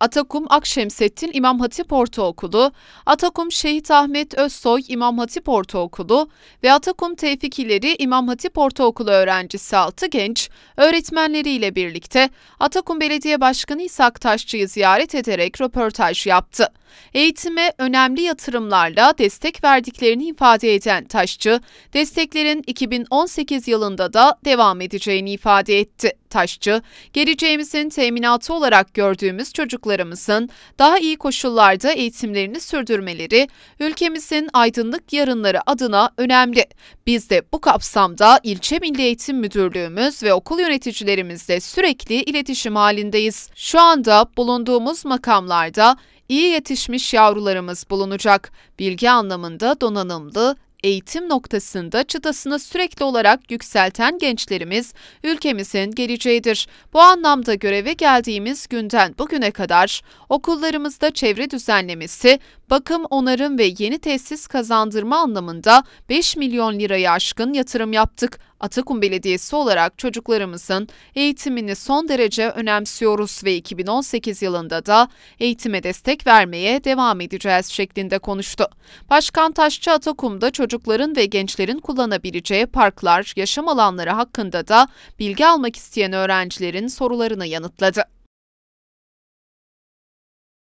Atakum Akşemsettin İmam Hatip Ortaokulu, Atakum Şehit Ahmet Özsoy İmam Hatip Ortaokulu ve Atakum Tevfik İleri İmam Hatip Ortaokulu öğrencisi 6 genç öğretmenleriyle birlikte Atakum Belediye Başkanı İshak Taşçı'yı ziyaret ederek röportaj yaptı eğitime önemli yatırımlarla destek verdiklerini ifade eden Taşçı, desteklerin 2018 yılında da devam edeceğini ifade etti. Taşçı, geleceğimizin teminatı olarak gördüğümüz çocuklarımızın daha iyi koşullarda eğitimlerini sürdürmeleri ülkemizin aydınlık yarınları adına önemli. Biz de bu kapsamda ilçe Milli Eğitim Müdürlüğümüz ve okul yöneticilerimizle sürekli iletişim halindeyiz. Şu anda bulunduğumuz makamlarda iyi yetişmiş yavrularımız bulunacak. Bilgi anlamında donanımlı, eğitim noktasında çıtasını sürekli olarak yükselten gençlerimiz ülkemizin geleceğidir. Bu anlamda göreve geldiğimiz günden bugüne kadar okullarımızda çevre düzenlemesi, bakım, onarım ve yeni tesis kazandırma anlamında 5 milyon lirayı aşkın yatırım yaptık. Atakum Belediyesi olarak çocuklarımızın eğitimini son derece önemsiyoruz ve 2018 yılında da eğitime destek vermeye devam edeceğiz şeklinde konuştu. Başkan Taşçı Atakum'da çocuk çocukların ve gençlerin kullanabileceği parklar, yaşam alanları hakkında da bilgi almak isteyen öğrencilerin sorularını yanıtladı.